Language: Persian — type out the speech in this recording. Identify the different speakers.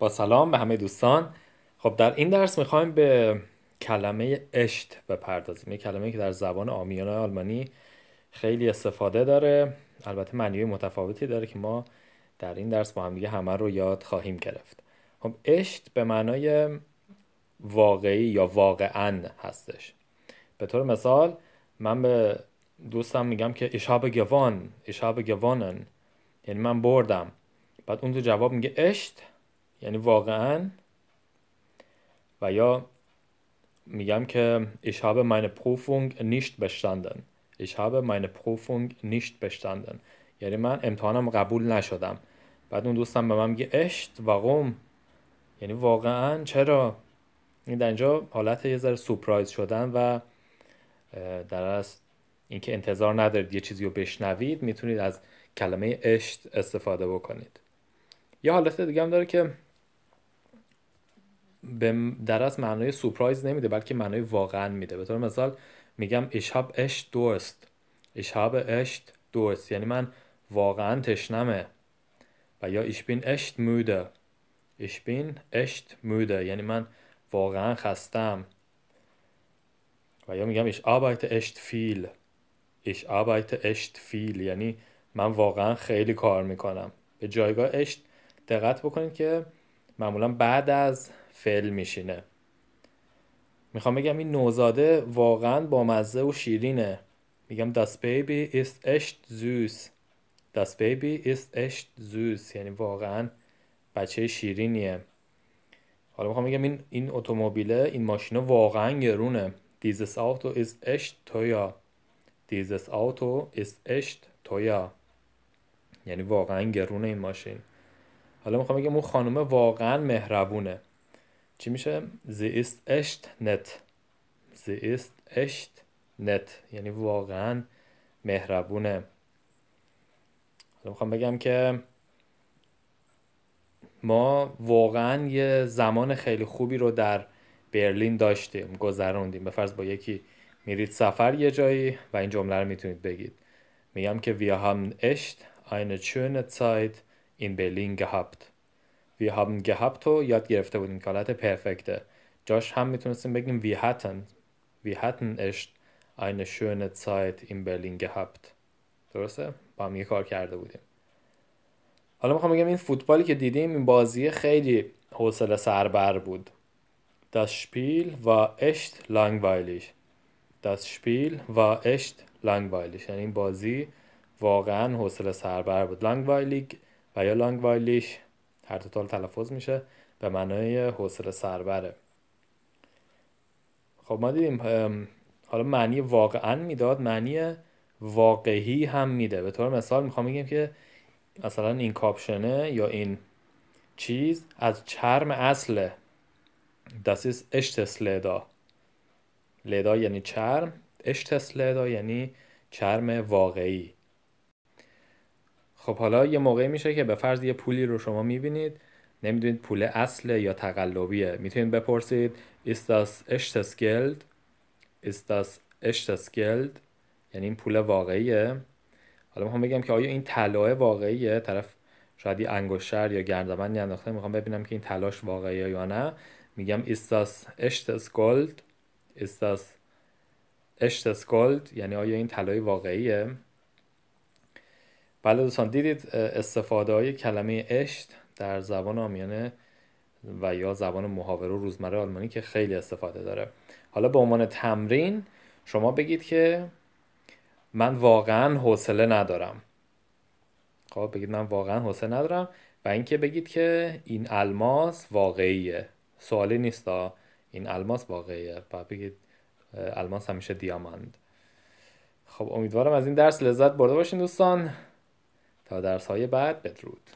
Speaker 1: با سلام به همه دوستان خب در این درس میخوایم به کلمه اشت بپردازیم یه کلمه که در زبان آمیانه آلمانی خیلی استفاده داره البته معنی متفاوتی داره که ما در این درس با هم دیگه همه رو یاد خواهیم گرفت خب اشت به معنای واقعی یا واقعا هستش به طور مثال من به دوستم میگم که اشاب گوان اشاب گوانن یعنی من بردم بعد اون تو جواب میگه اشت یعنی واقعا و یا میگم که ich habe meine Prüfung nicht bestanden ich habe meine Prüfung nicht bestanden یعنی من امتحانم قبول نشدم بعد اون دوستم به من میگه اشت واقوم یعنی واقعا چرا این در اینجا حالت یه ذره سپرایز شدن و در از اینکه انتظار ندارید یه چیزی رو بشنوید میتونید از کلمه اشت استفاده بکنید یه حالت دیگه هم داره که به در از معنای سورپرایز نمیده بلکه معنای واقعا میده به طور مثال میگم اشهاب اشت دوست اشهاب اشت دوست یعنی من واقعا تشنمه و یا ich bin echt müde ich bin echt یعنی من واقعا خستم و یا میگم ich arbeite echt viel ich arbeite echt viel یعنی من واقعا خیلی کار میکنم به جایگاه اشت دقت بکنید که معمولا بعد از فعل میشینه میخوام بگم این نوزاده واقعا با مزه و شیرینه میگم das Baby ist echt süß das Baby ist echt süß یعنی واقعا بچه شیرینیه حالا میخوام بگم این این اتومبیله این ماشینا واقعا گرونه dieses Auto ist echt teuer dieses Auto ist echt teuer یعنی واقعا گرونه این ماشین حالا میخوام بگم اون خانومه واقعا مهربونه چی میشه زی است اشت نت زی است اشت نت یعنی واقعا مهربونه حالا میخوام بگم که ما واقعا یه زمان خیلی خوبی رو در برلین داشتیم گذروندیم به فرض با یکی میرید سفر یه جایی و این جمله رو میتونید بگید میگم که wir haben echt eine schöne Zeit in Berlin gehabt. Wir haben gehabt و یاد گرفته بودیم که حالت پرفکته. جاش هم میتونستیم بگیم We hatten. We hatten echt eine schöne Zeit in Berlin gehabt. درسته؟ با هم یه کار کرده بودیم. حالا میخوام بگم این فوتبالی که دیدیم این بازی خیلی حوصله سربر بود. Das Spiel war echt langweilig. Das Spiel war echt langweilig. یعنی این بازی واقعا حوصله سربر بود. langweilig و یا لانگ وایلیش هر دو تلفظ میشه به معنای حوصله سربره خب ما دیدیم حالا معنی واقعا میداد معنی واقعی هم میده به طور مثال میخوام بگیم که مثلا این کاپشنه یا این چیز از چرم اصله das ist echtes لدا یعنی چرم اشتس لدا یعنی چرم واقعی خب حالا یه موقعی میشه که به فرض یه پولی رو شما میبینید نمیدونید پول اصله یا تقلبیه میتونید بپرسید ist das echtes Geld ist das یعنی این پول واقعیه حالا میخوام بگم که آیا این طلاه واقعیه طرف شاید یه انگشتر یا گردبندی انداخته میخوام ببینم که این تلاش واقعیه یا نه میگم ist das echtes Gold ist یعنی آیا این طلای واقعیه بله دوستان دیدید استفاده های کلمه اشت در زبان آمیانه و یا زبان محاوره روزمره آلمانی که خیلی استفاده داره حالا به عنوان تمرین شما بگید که من واقعا حوصله ندارم خب بگید من واقعا حوصله ندارم و اینکه بگید که این الماس واقعیه سوالی نیست این الماس واقعیه و بگید الماس همیشه دیامند خب امیدوارم از این درس لذت برده باشین دوستان تا درس های بعد بدرود